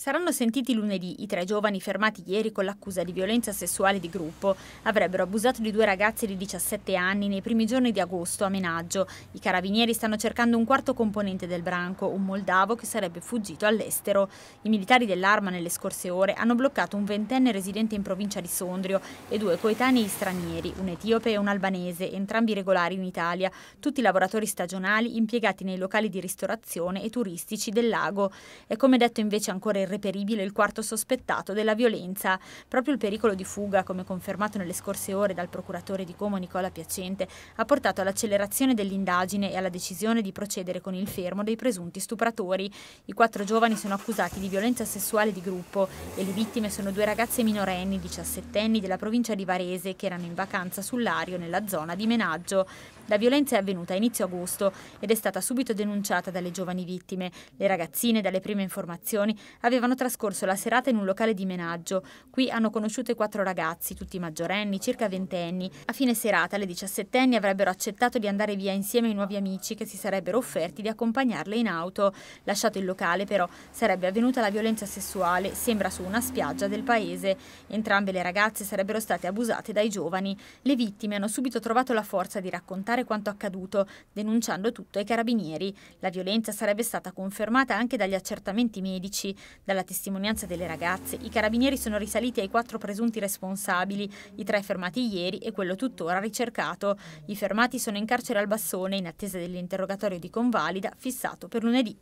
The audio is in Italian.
Saranno sentiti lunedì i tre giovani fermati ieri con l'accusa di violenza sessuale di gruppo. Avrebbero abusato di due ragazze di 17 anni nei primi giorni di agosto a Menaggio. I carabinieri stanno cercando un quarto componente del branco, un moldavo che sarebbe fuggito all'estero. I militari dell'arma nelle scorse ore hanno bloccato un ventenne residente in provincia di Sondrio e due coetanei stranieri, un etiope e un albanese, entrambi regolari in Italia, tutti lavoratori stagionali impiegati nei locali di ristorazione e turistici del lago. È come detto invece ancora il irreperibile il quarto sospettato della violenza. Proprio il pericolo di fuga, come confermato nelle scorse ore dal procuratore di Como Nicola Piacente, ha portato all'accelerazione dell'indagine e alla decisione di procedere con il fermo dei presunti stupratori. I quattro giovani sono accusati di violenza sessuale di gruppo e le vittime sono due ragazze minorenni, 17enni, della provincia di Varese che erano in vacanza sull'Ario nella zona di Menaggio. La violenza è avvenuta a inizio agosto ed è stata subito denunciata dalle giovani vittime. Le ragazzine, dalle prime informazioni, avevano avevano trascorso la serata in un locale di menaggio. Qui hanno conosciuto i quattro ragazzi, tutti maggiorenni, circa ventenni. A fine serata le diciassettenni avrebbero accettato di andare via insieme ai nuovi amici che si sarebbero offerti di accompagnarle in auto. Lasciato il locale però sarebbe avvenuta la violenza sessuale, sembra su una spiaggia del paese. Entrambe le ragazze sarebbero state abusate dai giovani. Le vittime hanno subito trovato la forza di raccontare quanto accaduto, denunciando tutto ai carabinieri. La violenza sarebbe stata confermata anche dagli accertamenti medici. Dalla testimonianza delle ragazze, i carabinieri sono risaliti ai quattro presunti responsabili, i tre fermati ieri e quello tuttora ricercato. I fermati sono in carcere al Bassone in attesa dell'interrogatorio di convalida fissato per lunedì.